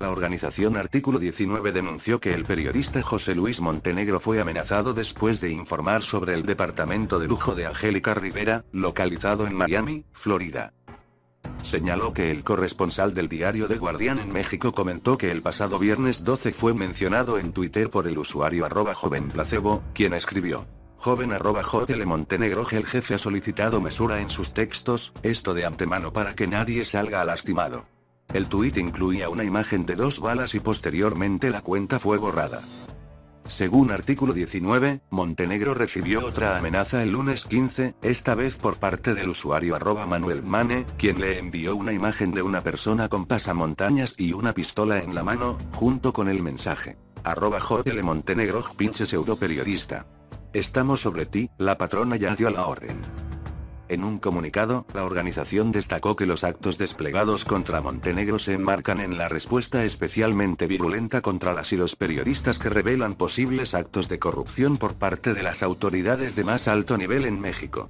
La organización Artículo 19 denunció que el periodista José Luis Montenegro fue amenazado después de informar sobre el departamento de lujo de Angélica Rivera, localizado en Miami, Florida. Señaló que el corresponsal del diario The Guardian en México comentó que el pasado viernes 12 fue mencionado en Twitter por el usuario arroba joven quien escribió. Joven arroba Montenegro el jefe ha solicitado mesura en sus textos, esto de antemano para que nadie salga lastimado. El tuit incluía una imagen de dos balas y posteriormente la cuenta fue borrada. Según artículo 19, Montenegro recibió otra amenaza el lunes 15, esta vez por parte del usuario arroba Manuel Mane, quien le envió una imagen de una persona con pasamontañas y una pistola en la mano, junto con el mensaje. Arroba J.L. Montenegro pinche europeriodista. Estamos sobre ti, la patrona ya dio la orden. En un comunicado, la organización destacó que los actos desplegados contra Montenegro se enmarcan en la respuesta especialmente virulenta contra las y los periodistas que revelan posibles actos de corrupción por parte de las autoridades de más alto nivel en México.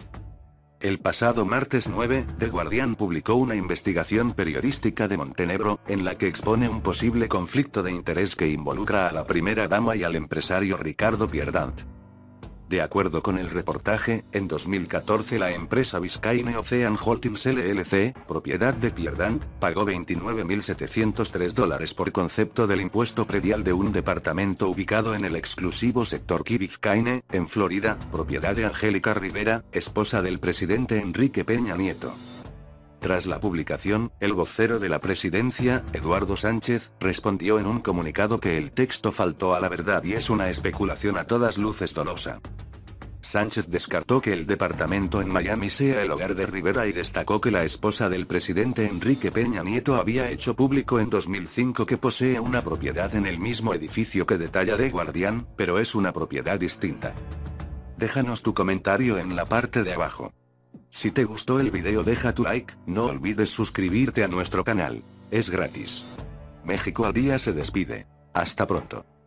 El pasado martes 9, The Guardian publicó una investigación periodística de Montenegro, en la que expone un posible conflicto de interés que involucra a la primera dama y al empresario Ricardo Pierdant. De acuerdo con el reportaje, en 2014 la empresa Biscayne Ocean Holdings LLC, propiedad de Pierdant, pagó 29.703 dólares por concepto del impuesto predial de un departamento ubicado en el exclusivo sector Kibizcaine, en Florida, propiedad de Angélica Rivera, esposa del presidente Enrique Peña Nieto. Tras la publicación, el vocero de la presidencia, Eduardo Sánchez, respondió en un comunicado que el texto faltó a la verdad y es una especulación a todas luces dolosa. Sánchez descartó que el departamento en Miami sea el hogar de Rivera y destacó que la esposa del presidente Enrique Peña Nieto había hecho público en 2005 que posee una propiedad en el mismo edificio que detalla de Guardián, pero es una propiedad distinta. Déjanos tu comentario en la parte de abajo. Si te gustó el video deja tu like, no olvides suscribirte a nuestro canal. Es gratis. México al día se despide. Hasta pronto.